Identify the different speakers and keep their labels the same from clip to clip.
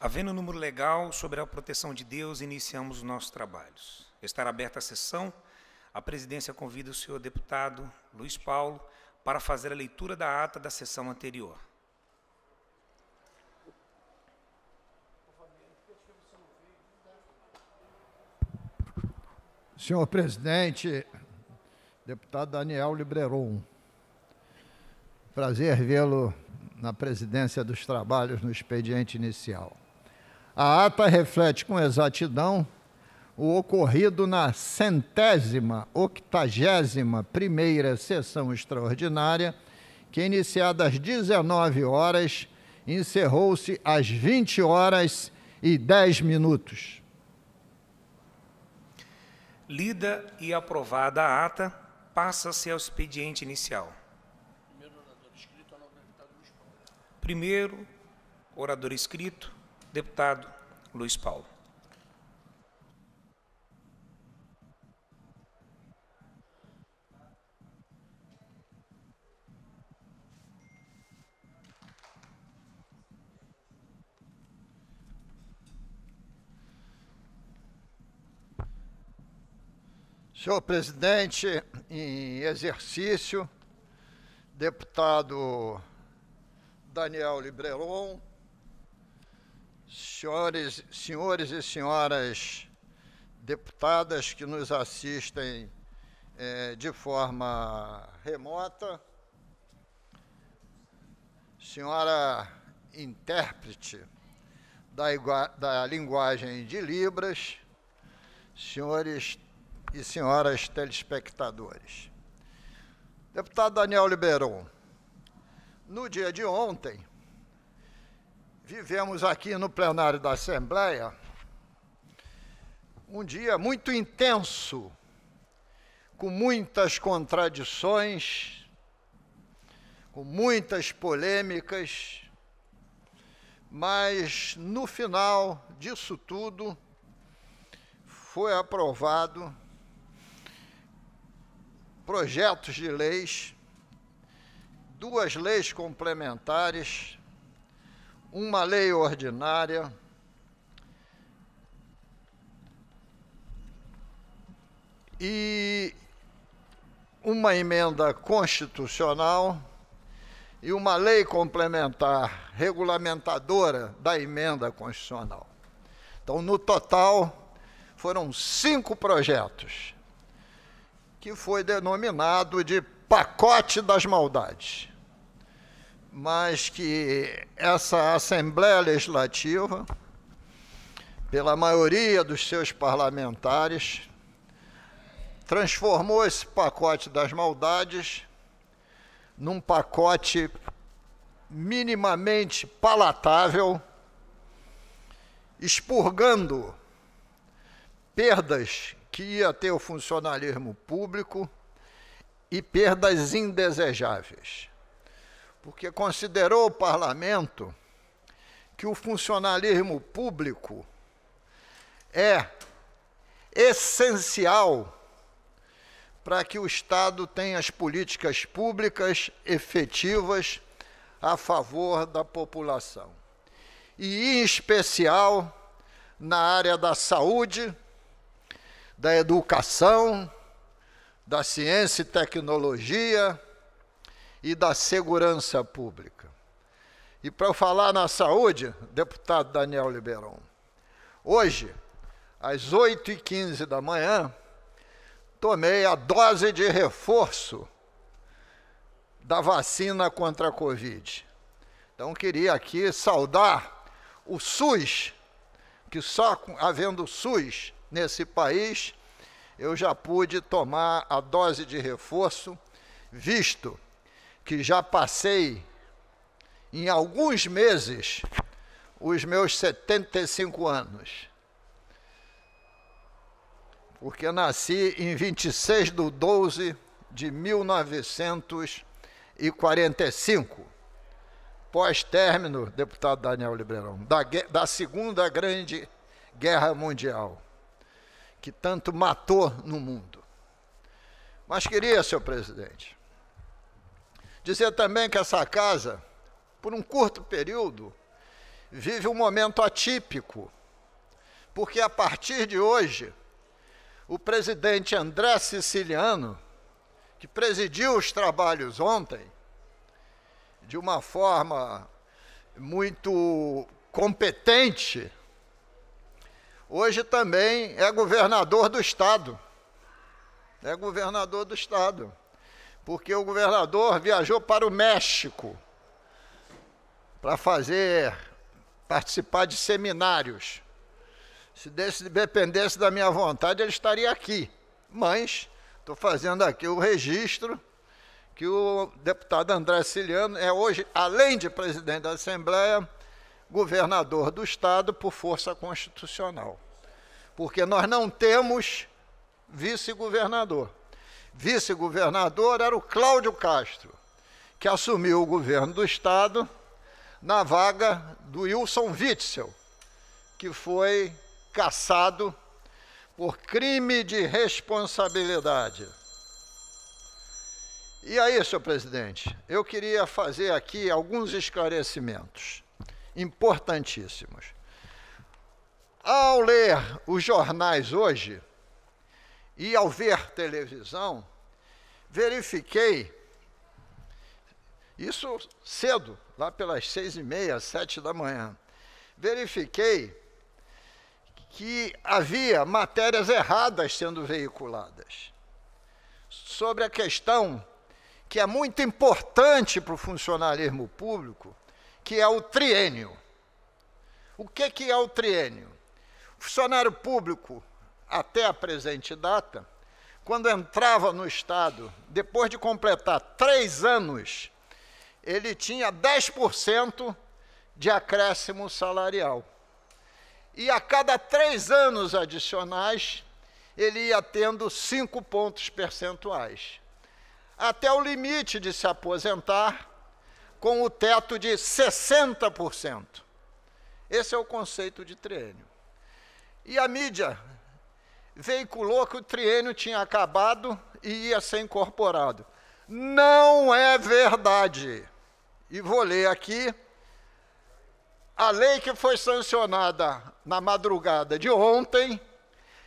Speaker 1: Havendo um número legal, sobre a proteção de Deus, iniciamos os nossos trabalhos. Estar aberta a sessão. A presidência convida o senhor deputado Luiz Paulo para fazer a leitura da ata da sessão anterior. Senhor presidente, deputado Daniel Libreron, prazer vê-lo na presidência dos trabalhos no expediente inicial. A ata reflete com exatidão o ocorrido na centésima, octagésima primeira sessão extraordinária, que iniciada às 19 horas, encerrou-se às 20 horas e 10 minutos. Lida e aprovada a ata, passa-se ao expediente inicial. Primeiro, orador escrito, deputado Luiz Paulo. Senhor presidente, em exercício, deputado Daniel Librelon senhores, senhores e senhoras deputadas que nos assistem é, de forma remota, senhora intérprete da, da linguagem de Libras, senhores e senhoras telespectadores. Deputado Daniel Liberon, no dia de ontem, vivemos aqui no plenário da Assembleia um dia muito intenso, com muitas contradições, com muitas polêmicas, mas no final disso tudo foi aprovado projetos de leis, duas leis complementares uma lei ordinária e uma emenda constitucional e uma lei complementar regulamentadora da emenda constitucional. Então, no total, foram cinco projetos, que foi denominado de pacote das maldades mas que essa Assembleia Legislativa, pela maioria dos seus parlamentares, transformou esse pacote das maldades num pacote minimamente palatável, expurgando perdas que ia ter o funcionalismo público e perdas indesejáveis porque considerou o parlamento que o funcionalismo público é essencial para que o Estado tenha as políticas públicas efetivas a favor da população. E, em especial, na área da saúde, da educação, da ciência e tecnologia, e da segurança pública. E para falar na saúde, deputado Daniel Liberon, hoje, às 8 e 15 da manhã, tomei a dose de reforço da vacina contra a Covid. Então, queria aqui saudar o SUS, que só havendo SUS nesse país, eu já pude tomar a dose de reforço, visto que já passei em alguns meses os meus 75 anos. Porque nasci em 26 de 12 de 1945, pós-término, deputado Daniel Libreirão, da, da Segunda Grande Guerra Mundial, que tanto matou no mundo. Mas queria, senhor presidente, Dizer também que essa casa, por um curto período, vive um momento atípico, porque a partir de hoje, o presidente André Siciliano, que presidiu os trabalhos ontem, de uma forma muito competente, hoje também é governador do Estado. É governador do Estado porque o governador viajou para o México para fazer participar de seminários. Se desse, dependesse da minha vontade, ele estaria aqui. Mas estou fazendo aqui o registro que o deputado André Ciliano é hoje, além de presidente da Assembleia, governador do Estado por força constitucional. Porque nós não temos vice-governador vice-governador era o Cláudio Castro, que assumiu o governo do Estado na vaga do Wilson Witzel, que foi caçado por crime de responsabilidade. E aí, senhor presidente, eu queria fazer aqui alguns esclarecimentos importantíssimos. Ao ler os jornais hoje, e ao ver televisão, verifiquei, isso cedo, lá pelas seis e meia, sete da manhã, verifiquei que havia matérias erradas sendo veiculadas sobre a questão que é muito importante para o funcionalismo público, que é o triênio. O que, que é o triênio? O funcionário público até a presente data, quando entrava no Estado, depois de completar três anos, ele tinha 10% de acréscimo salarial. E a cada três anos adicionais, ele ia tendo cinco pontos percentuais, até o limite de se aposentar com o teto de 60%. Esse é o conceito de treino. E a mídia veiculou que o triênio tinha acabado e ia ser incorporado. Não é verdade. E vou ler aqui. A lei que foi sancionada na madrugada de ontem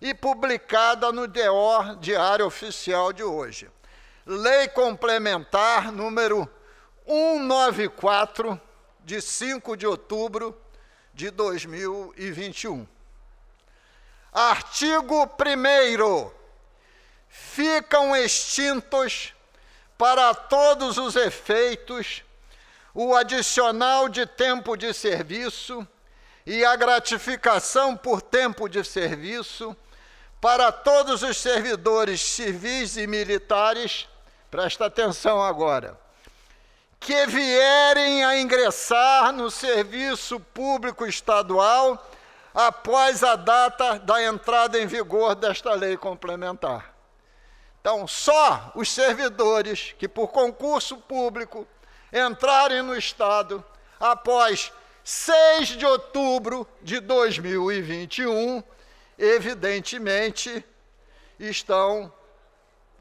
Speaker 1: e publicada no DO Diário Oficial de hoje. Lei complementar número 194 de 5 de outubro de 2021. Artigo 1. Ficam extintos, para todos os efeitos, o adicional de tempo de serviço e a gratificação por tempo de serviço para todos os servidores civis e militares, presta atenção agora, que vierem a ingressar no serviço público estadual após a data da entrada em vigor desta lei complementar. Então, só os servidores que, por concurso público, entrarem no Estado após 6 de outubro de 2021, evidentemente, estão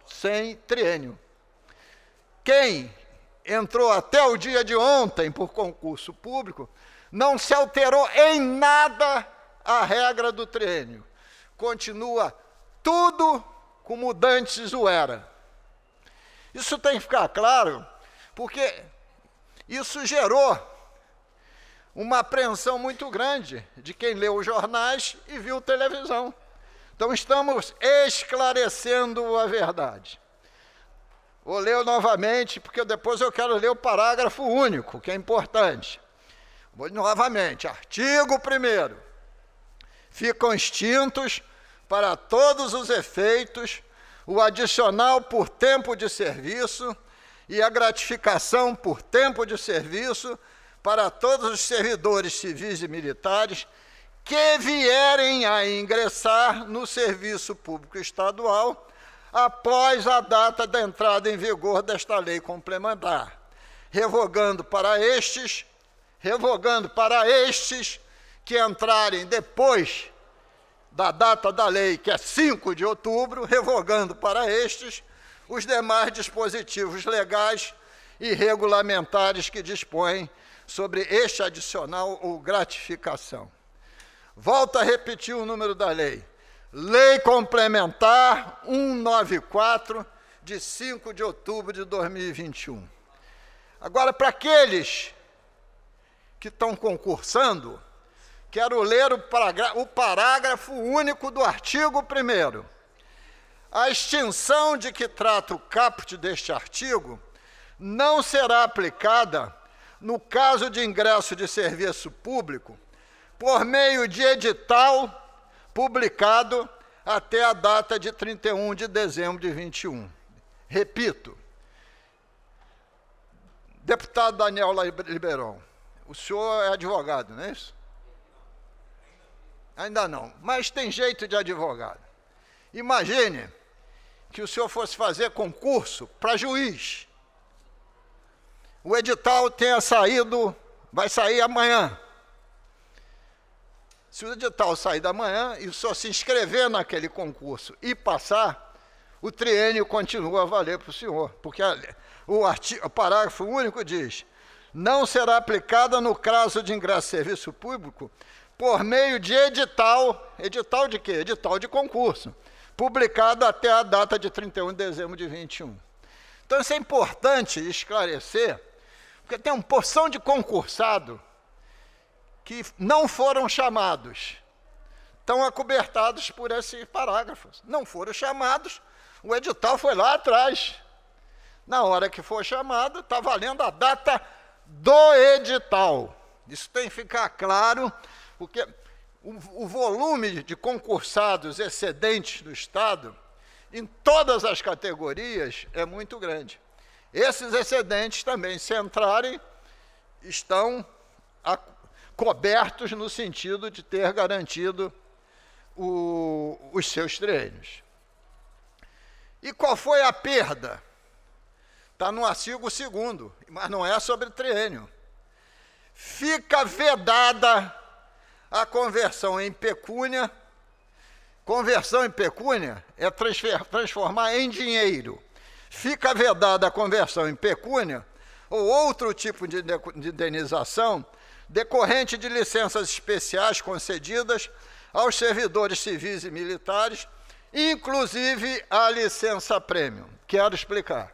Speaker 1: sem triênio. Quem entrou até o dia de ontem por concurso público não se alterou em nada a regra do treino Continua tudo como dantes o era. Isso tem que ficar claro, porque isso gerou uma apreensão muito grande de quem leu os jornais e viu televisão. Então estamos esclarecendo a verdade. Vou ler novamente, porque depois eu quero ler o parágrafo único, que é importante. Vou novamente, artigo 1 ficam extintos para todos os efeitos o adicional por tempo de serviço e a gratificação por tempo de serviço para todos os servidores civis e militares que vierem a ingressar no serviço público estadual após a data da entrada em vigor desta lei complementar, revogando para estes, revogando para estes que entrarem depois da data da lei, que é 5 de outubro, revogando para estes os demais dispositivos legais e regulamentares que dispõem sobre este adicional ou gratificação. Volto a repetir o número da lei. Lei Complementar 194, de 5 de outubro de 2021. Agora, para aqueles que estão concursando, Quero ler o, parágrafo, o parágrafo único do artigo 1. A extinção de que trata o caput deste artigo não será aplicada no caso de ingresso de serviço público por meio de edital publicado até a data de 31 de dezembro de 21. Repito, deputado Daniel Liberon, o senhor é advogado, não é isso? ainda não, mas tem jeito de advogado. Imagine que o senhor fosse fazer concurso para juiz. O edital tenha saído, vai sair amanhã. Se o edital sair da manhã e senhor se inscrever naquele concurso e passar, o triênio continua a valer para o senhor, porque o, artigo, o parágrafo único diz: não será aplicada no caso de ingresso em serviço público por meio de edital, edital de quê? Edital de concurso, publicado até a data de 31 de dezembro de 21. Então isso é importante esclarecer, porque tem uma porção de concursado que não foram chamados, estão acobertados por esses parágrafos. Não foram chamados, o edital foi lá atrás. Na hora que for chamado, está valendo a data do edital. Isso tem que ficar claro porque o, o volume de concursados excedentes do Estado, em todas as categorias, é muito grande. Esses excedentes também, se entrarem, estão a, cobertos no sentido de ter garantido o, os seus treinos. E qual foi a perda? Está no artigo 2, mas não é sobre triênio. Fica vedada a conversão em pecúnia. Conversão em pecúnia é transformar em dinheiro. Fica vedada a conversão em pecúnia ou outro tipo de indenização decorrente de licenças especiais concedidas aos servidores civis e militares, inclusive a licença prêmio. Quero explicar.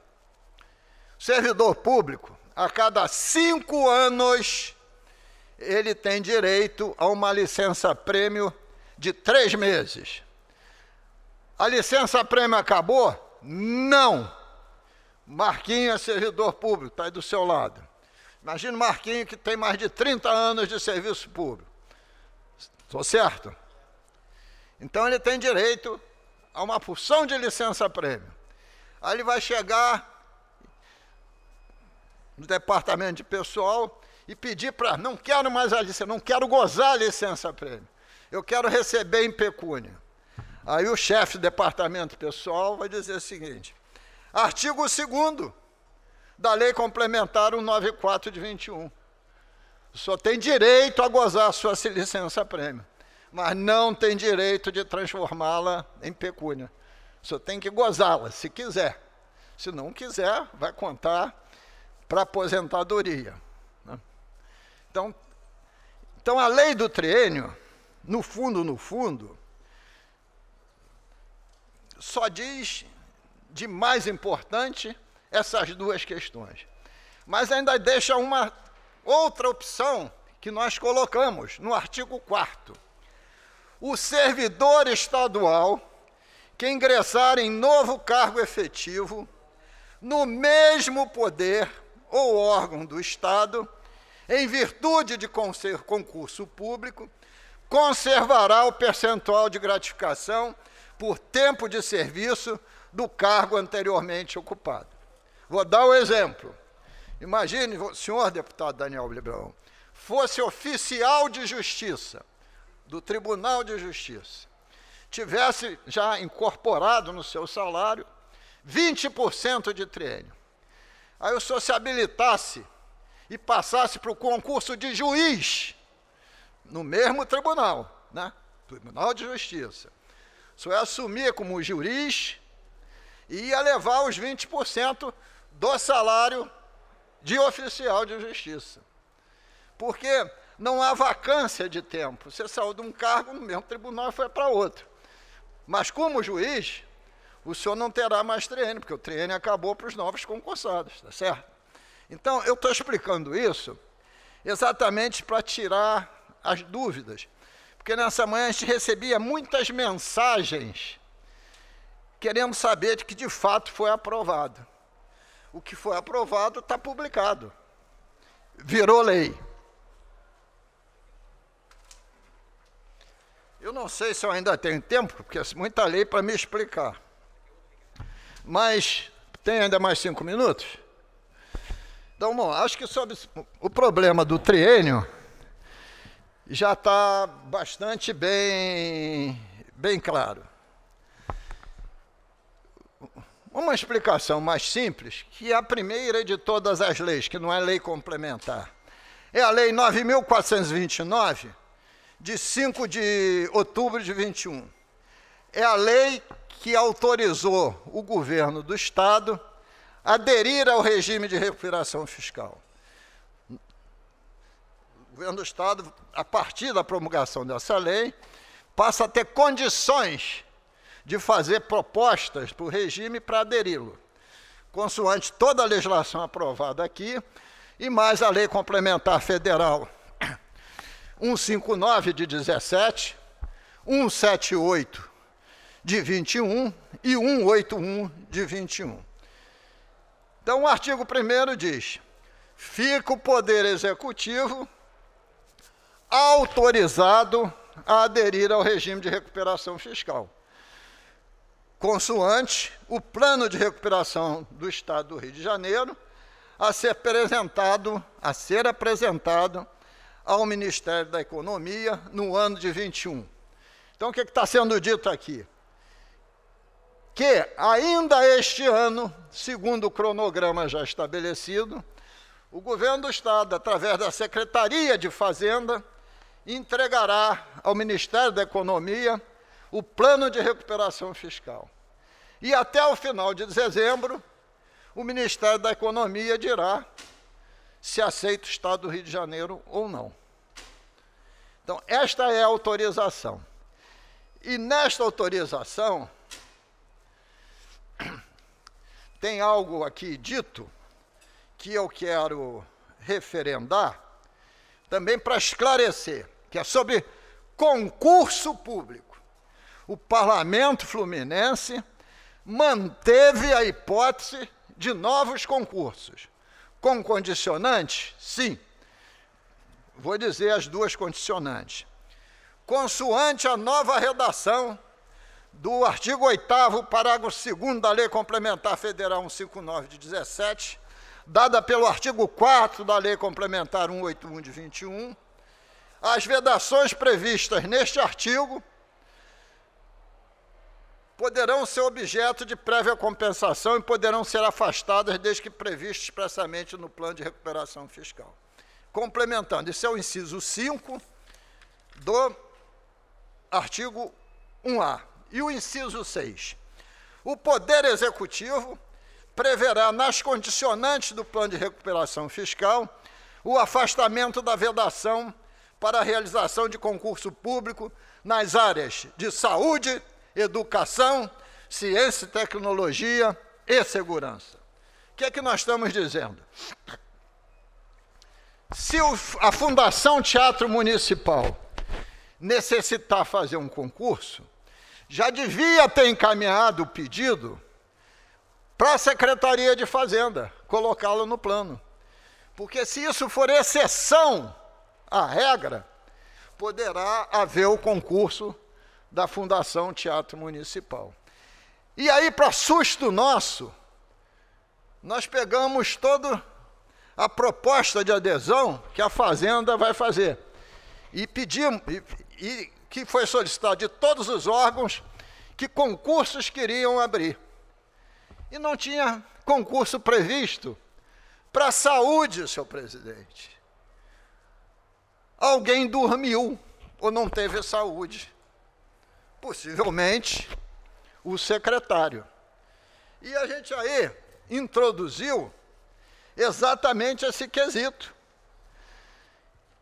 Speaker 1: Servidor público, a cada cinco anos, ele tem direito a uma licença-prêmio de três meses. A licença-prêmio acabou? Não! Marquinho é servidor público, está aí do seu lado. Imagina o Marquinho que tem mais de 30 anos de serviço público. Estou certo? Então ele tem direito a uma porção de licença-prêmio. Aí ele vai chegar no departamento de pessoal e pedir para, não quero mais a licença, não quero gozar a licença prêmio, eu quero receber em pecúnia. Aí o chefe do departamento pessoal vai dizer o seguinte: artigo 2 da Lei Complementar 194 de 21. Só tem direito a gozar a sua licença prêmio, mas não tem direito de transformá-la em pecúnia. Só tem que gozá-la, se quiser. Se não quiser, vai contar para aposentadoria. Então, então a lei do triênio, no fundo, no fundo, só diz de mais importante essas duas questões. Mas ainda deixa uma outra opção que nós colocamos no artigo 4 O servidor estadual que ingressar em novo cargo efetivo no mesmo poder ou órgão do Estado em virtude de concurso público, conservará o percentual de gratificação por tempo de serviço do cargo anteriormente ocupado. Vou dar um exemplo. Imagine, senhor deputado Daniel Librão, fosse oficial de justiça, do Tribunal de Justiça, tivesse já incorporado no seu salário 20% de triênio. Aí o senhor se habilitasse e passasse para o concurso de juiz no mesmo tribunal, né? Tribunal de Justiça. Só ia assumir como juiz e ia levar os 20% do salário de oficial de justiça. Porque não há vacância de tempo. Você saiu de um cargo no mesmo tribunal e foi para outro. Mas como juiz, o senhor não terá mais treino, porque o treino acabou para os novos concursados, está certo? Então, eu estou explicando isso exatamente para tirar as dúvidas. Porque nessa manhã a gente recebia muitas mensagens querendo saber de que de fato foi aprovado. O que foi aprovado está publicado. Virou lei. Eu não sei se eu ainda tenho tempo, porque é muita lei para me explicar. Mas tem ainda mais cinco minutos? Então, bom, acho que sobre o problema do triênio já está bastante bem, bem claro. Uma explicação mais simples, que é a primeira de todas as leis, que não é lei complementar, é a Lei 9.429, de 5 de outubro de 21. É a lei que autorizou o governo do Estado aderir ao regime de recuperação fiscal. O governo do Estado, a partir da promulgação dessa lei, passa a ter condições de fazer propostas para o regime para aderi-lo, consoante toda a legislação aprovada aqui e mais a Lei Complementar Federal 159 de 17, 178 de 21 e 181 de 21. Então, o artigo 1 diz: fica o Poder Executivo autorizado a aderir ao regime de recuperação fiscal, consoante o plano de recuperação do Estado do Rio de Janeiro a ser apresentado, a ser apresentado ao Ministério da Economia no ano de 21. Então, o é que está sendo dito aqui? que ainda este ano, segundo o cronograma já estabelecido, o governo do Estado, através da Secretaria de Fazenda, entregará ao Ministério da Economia o plano de recuperação fiscal. E até o final de dezembro, o Ministério da Economia dirá se aceita o Estado do Rio de Janeiro ou não. Então, esta é a autorização. E nesta autorização, tem algo aqui dito que eu quero referendar, também para esclarecer, que é sobre concurso público. O parlamento fluminense manteve a hipótese de novos concursos. Com condicionante? Sim. Vou dizer as duas condicionantes. Consoante a nova redação do artigo 8 parágrafo 2 da Lei Complementar Federal 159 de 17, dada pelo artigo 4 da Lei Complementar 181 de 21, as vedações previstas neste artigo poderão ser objeto de prévia compensação e poderão ser afastadas desde que previsto expressamente no plano de recuperação fiscal. Complementando, isso é o inciso 5 do artigo 1A. E o inciso 6. O Poder Executivo preverá nas condicionantes do plano de recuperação fiscal o afastamento da vedação para a realização de concurso público nas áreas de saúde, educação, ciência e tecnologia e segurança. O que é que nós estamos dizendo? Se a Fundação Teatro Municipal necessitar fazer um concurso, já devia ter encaminhado o pedido para a Secretaria de Fazenda, colocá-lo no plano. Porque se isso for exceção à regra, poderá haver o concurso da Fundação Teatro Municipal. E aí, para susto nosso, nós pegamos toda a proposta de adesão que a Fazenda vai fazer e pedimos e, e que foi solicitado de todos os órgãos que concursos queriam abrir. E não tinha concurso previsto para a saúde, senhor presidente. Alguém dormiu ou não teve saúde. Possivelmente o secretário. E a gente aí introduziu exatamente esse quesito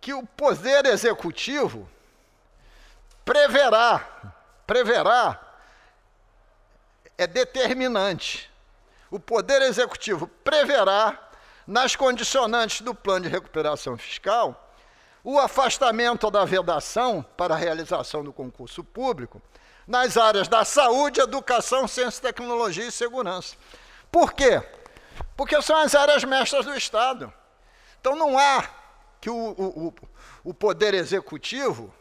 Speaker 1: que o poder executivo preverá, preverá é determinante. O Poder Executivo preverá, nas condicionantes do plano de recuperação fiscal, o afastamento da vedação para a realização do concurso público nas áreas da saúde, educação, ciência, tecnologia e segurança. Por quê? Porque são as áreas mestras do Estado. Então não há que o, o, o poder executivo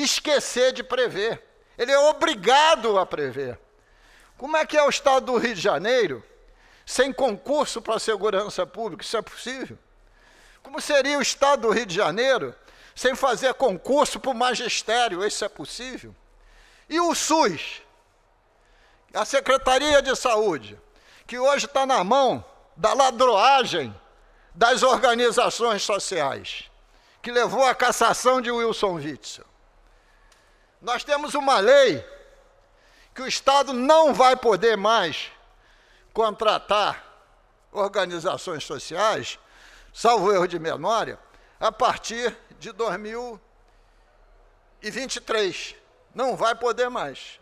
Speaker 1: esquecer de prever. Ele é obrigado a prever. Como é que é o estado do Rio de Janeiro sem concurso para a segurança pública? Isso é possível? Como seria o estado do Rio de Janeiro sem fazer concurso para o magistério? Isso é possível? E o SUS, a Secretaria de Saúde, que hoje está na mão da ladroagem das organizações sociais, que levou à cassação de Wilson Witzel. Nós temos uma lei que o Estado não vai poder mais contratar organizações sociais, salvo erro de memória, a partir de 2023. Não vai poder mais.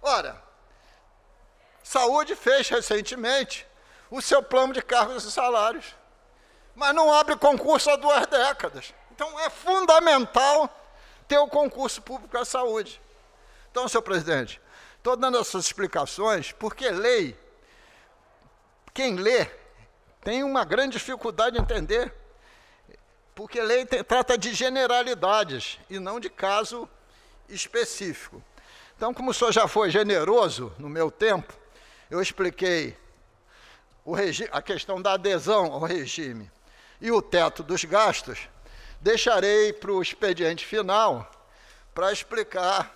Speaker 1: Ora, saúde fez recentemente o seu plano de cargos e salários, mas não abre concurso há duas décadas. Então é fundamental ter o concurso público à saúde. Então, senhor presidente, estou dando essas explicações porque lei, quem lê, tem uma grande dificuldade de entender, porque lei te, trata de generalidades e não de caso específico. Então, como o senhor já foi generoso no meu tempo, eu expliquei a questão da adesão ao regime e o teto dos gastos, deixarei para o expediente final para explicar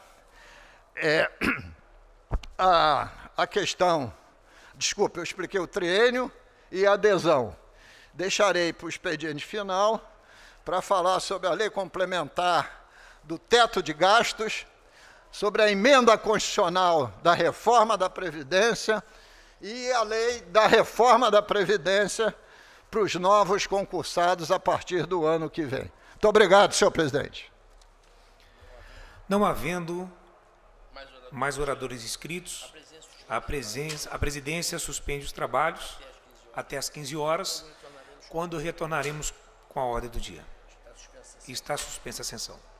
Speaker 1: é, a, a questão. Desculpe, eu expliquei o triênio e a adesão. Deixarei para o expediente final para falar sobre a lei complementar do teto de gastos, sobre a emenda constitucional da reforma da Previdência e a lei da reforma da Previdência para os novos concursados a partir do ano que vem. Muito obrigado, senhor presidente. Não havendo mais oradores inscritos, a, presença, a presidência suspende os trabalhos até às 15 horas, quando retornaremos com a ordem do dia. Está suspensa a sessão.